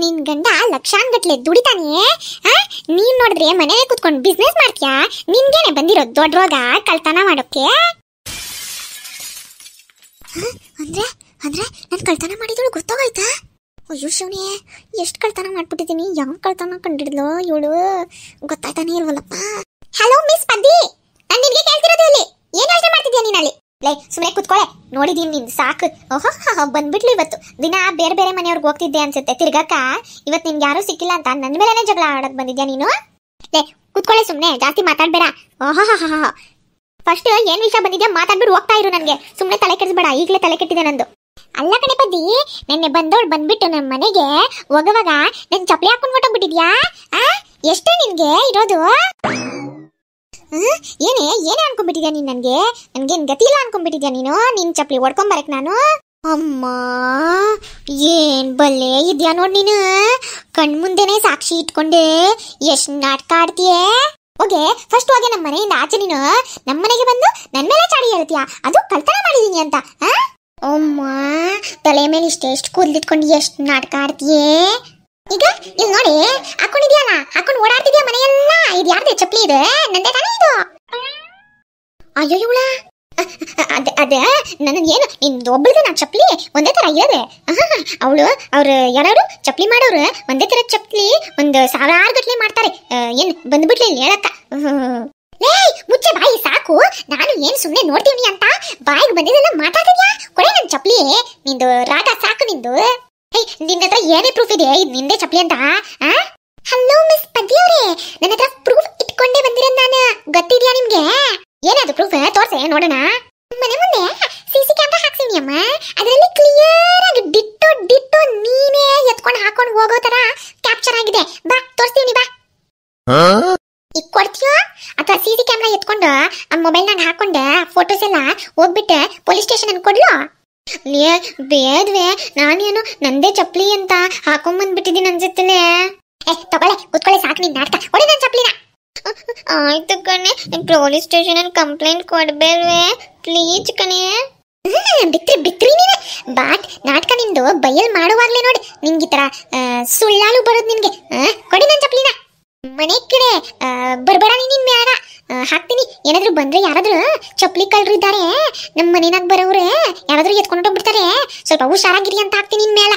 ನಿನ್ ಗಂಡ ಲಕ್ಷಾನ್ ಗಟ್ಲೆ ದುಡಿತಾನೆ ನೀನ್ ನೋಡಿದ್ರೆ ಮನೇಲೆ ಕುತ್ಕೊಂಡು ಬಿಸ್ನೆಸ್ ಮಾಡ್ತೀಯಾ ನಿನ್ಗೇನೆ ಬಂದಿರೋ ದೊಡ್ಡ ರೋಗ ಕಳ್ತನ ಮಾಡೋಕೆ ಅಂದ್ರೆ ಅಂದ್ರೆ ನಾನು ಕಳ್ತನ ಮಾಡಿದ್ರು ಗೊತ್ತಾಗೋಯ್ತಾ ಅಯ್ಯೋ ಶಿವನಿ ಎಷ್ಟು ಕಳ್ತನ ಮಾಡ್ಬಿಟ್ಟಿದ್ದೀನಿ ಯಾವ ಕಳ್ತನ ಕಂಡಿಡ್ಲು ಇವಳು ಗೊತ್ತಾಯ್ತಾನೆ ಇಲ್ವಲ್ಲಪ್ಪ ಹಲೋ ಮಿಸ್ ಪದ್ದಿ ನಾನು ನಿನ್ಗೆ ಕೇಳ್ತಿರೋದು ಇಲ್ಲಿ ಏನ್ ಯೋಚನೆ ಮಾಡ್ತಿದ್ಯಾ ನೀನಲ್ಲಿ ಸುಮ್ಮನೆ ಕುತ್ಕೊಳ್ಳೆ ನೋಡಿದೀನಿ ನಿನ್ ಸಾಕು ಓಹೋ ಬಂದ್ಬಿಟ್ಲಿ ಇವತ್ತು ದಿನಾ ಬೇರೆ ಬೇರೆ ಮನೆಯವ್ರಿಗೆ ಹೋಗ್ತಿದ್ದೆ ಅನ್ಸುತ್ತೆ ತಿರ್ಗಕ್ಕ ಇವತ್ತು ನಿನ್ಗೆ ಯಾರು ಸಿಕ್ಕಿಲ್ಲ ಅಂತ ನನ್ನ ಮೇಲೆ ಜಗಳ ಆಡೋಕ್ ಬಂದಿದ್ಯಾ ನೀನು ಲೇ ಕುತ್ಕೊಳ್ಳೆ ಸುಮ್ಮನೆ ಜಾಸ್ತಿ ಮಾತಾಡ್ಬೇಡ ಓಹೋ ಫಸ್ಟ್ ಏನ್ ವಿಷಯ ಬಂದಿದ್ಯಾ ಮಾತಾಡ್ಬಿಟ್ಟು ಹೋಗ್ತಾ ಇರು ನನಗೆ ಸುಮ್ನೆ ತಲೆ ಕೆಡಿಸ್ಬೇಡ ಈಗಲೇ ತಲೆ ಕೆಟ್ಟಿದೆ ನಂದು ಅಲ್ಲ ಕಡೆ ಬದ್ದಿ ನೆನ್ನೆ ಬಂದೋಳ್ ಬಂದ್ಬಿಟ್ಟು ನನ್ನ ಮನೆಗೆ ಹೋಗುವಾಗ ನನ್ನ ಚಪ್ಪಲಿ ಹಾಕೊಂಡ್ ಹೊಟ್ಟೋಗ್ಬಿಟ್ಟಿದ್ಯಾ ಆ ಎಷ್ಟೇ ನಿನಗೆ ಇರೋದು ಏನೇ ಏನೇ ಅನ್ಕೊಂಡ್ಬಿಟ್ಟಿದ್ಯಾ ನೀನು ನನಗೆ ನನಗೇನು ಗತಿ ಇಲ್ಲ ಅನ್ಕೊಂಡ್ಬಿಟ್ಟಿದ್ಯಾ ನೀನು ನಿನ್ನ ಚಪ್ಪಲಿ ಹೊಡ್ಕೊಂಬರಕ್ ನಾನು ಅಮ್ಮ ಏನ್ ಬಲ್ಲೆ ಇದ್ಯಾ ನೋಡ್ ನೀನು ಮುಂದೆನೇ ಸಾಕ್ಷಿ ಇಟ್ಕೊಂಡೆ ಎಷ್ಟ್ ನಾಟಕ ಆಡ್ತೀಯೇ ಓಕೆ ಫಸ್ಟ್ ಹೋಗಿ ನಮ್ಮ ಮನೆಯಿಂದ ಆಚೆ ನೀನು ನಮ್ಮ ಮನೆಗೆ ಬಂದು ನನ್ನ ಮೇಲೆ ಚಾಡಿ ಹೇಳ್ತೀಯ ಅದು ಕಳ್ತನ ಮಾಡಿದೀನಿ ಅಂತ ಅಮ್ಮ ತಲೆ ಮೇಲೆ ಇಷ್ಟೆಷ್ಟು ಕೂದಲಿಟ್ಕೊಂಡು ಎಷ್ಟು ನಾಟಕ ಆಡ್ತೀಯೇ ಈಗ ಇಲ್ಲಿ ನೋಡಿ ಹಾಕೊಂಡಿದ್ಯಾಲಾ ಇದೆ ನಂದೇ ತಾನೇ ಇದು ಅಯ್ಯೋ ಇವಳ ಅದ ಅದ ನನ್ನ ಏನು ನಿಂದು ಒಬ್ಬಳದ ನಾ ಚಪ್ಪಲಿ ಒಂದೇ ತರ ಇರೋದೆ ಅವಳು ಅವ್ರು ಯಾರು ಚಪ್ಪಲಿ ಮಾಡೋರು ಒಂದೇ ತರ ಚಪ್ಪಲಿ ಒಂದು ಸಾವಿರಾರು ಗಟ್ಲೆ ಮಾಡ್ತಾರೆ ಏನು ಬಂದ್ಬಿಟ್ಲಿ ಹೇಳಕ್ಕ ಲೇ ಮುಚ್ಚೆ ಬಾಯಿ ಸಾಕು ನಾನು ಏನು ಸುಮ್ಮನೆ ನೋಡ್ತೀನಿ ಅಂತ ಬಾಯಿಗೆ ಬಂದಿದ್ದೆಲ್ಲ ಮಾತಾಡಿದ್ಯಾ ಕೊಡೆ ನನ್ನ ಚಪ್ಪಲಿ ನಿಂದು ರಾಗ ಸಾಕು ನಿಂದು ನಿನ್ನ ಹತ್ರ ಏನೇ ಪ್ರೂಫ್ ಇದೆ ಇದು ನಿಂದೇ ಚಪ್ಪಲಿ ಅಂತ ಹಲೋ ನೋಡೋಣ ಮನೆ ಮುಂದೆ ಸಿಸಿ ಕ್ಯಾಮ್ರಾ ಹಾಕ್ಸಿನಿ ಅಮ್ಮ ಅದರಲ್ಲಿ ಕ್ಲಿಯರ್ ಆಗಿ ಡಿಟ್ಟು ಡಿಟ್ಟು ನೀನೇ ಎತ್ಕೊಂಡು ಹಾಕೊಂಡು ಹೋಗೋ ತರ ಕ್ಯಾಪ್ಚರ್ ಆಗಿದೆ ಬಾ ತೋರಿಸ್ತೀನಿ ಬಾ ಈಗ ಕೊಡ್ತೀಯೋ ಅಥವಾ ಸಿಸಿ ಕ್ಯಾಮ್ರಾ ಎತ್ಕೊಂಡು ಆ ಮೊಬೈಲ್ನಾಗ ಹಾಕೊಂಡೆ ಫೋಟೋಸ್ ಎಲ್ಲ ಹೋಗ್ಬಿಟ್ಟೆ ಪೊಲೀಸ್ ಸ್ಟೇಷನ್ ಅನ್ಕೊಡ್ಲು ಲೇ ಬೇಡ್ವೆ ನಾನೇನು ನಂದೇ ಚಪ್ಪಲಿ ಅಂತ ಹಾಕೊಂಬಂದ್ಬಿಟ್ಟಿದ್ದೀನಿ ಅನ್ಸುತ್ತಲೇ ಏ ತಗೊಳ್ಳೆ ಕುತ್ಕೊಳ್ಳಿ ಸಾಕು ನಿನ್ನ ನಾಟಕ ಹೊಡಿ ನನ್ನ ಆಯ್ತು ಕಣೆ ಪೊಲೀಸ್ ಸ್ಟೇಷನ್ ಕಂಪ್ಲೇಂಟ್ ಕೊಡ್ಬೇಡ್ವೆ ಪ್ಲೀಸ್ ಕಣೆ ಬಿತ್ರಿ ಬಿತ್ರಿ ನೀನೆ ಬಾಟ್ ನಾಟಕ ನಿಂದು ಬಯಲ್ ಮಾಡುವಾಗ್ಲೇ ನೋಡಿ ನಿಂಗೆ ಈ ತರ ಸುಳ್ಳಾಲು ಬರೋದು ನಿನ್ಗೆ ಕೊಡಿ ನನ್ನ ಚಪ್ಲಿನ ಮನೆ ಕಡೆ ಬರ್ಬೇಡ ನೀನ್ ಮ್ಯಾಲ ಹಾಕ್ತೀನಿ ಏನಾದ್ರು ಬಂದ್ರೆ ಯಾರಾದ್ರೂ ಚಪ್ಲಿ ಕಳ್ರು ಇದ್ದಾರೆ ನಮ್ಮ ಮನೆನಾಗ ಬರೋವ್ರೆ ಯಾರಾದ್ರೂ ಎತ್ಕೊಂಡು ಹೋಗ್ಬಿಡ್ತಾರೆ ಸ್ವಲ್ಪ ಹುಷಾರಾಗಿರಿ ಅಂತ ಹಾಕ್ತೀನಿ ನಿನ್ ಮ್ಯಾಲ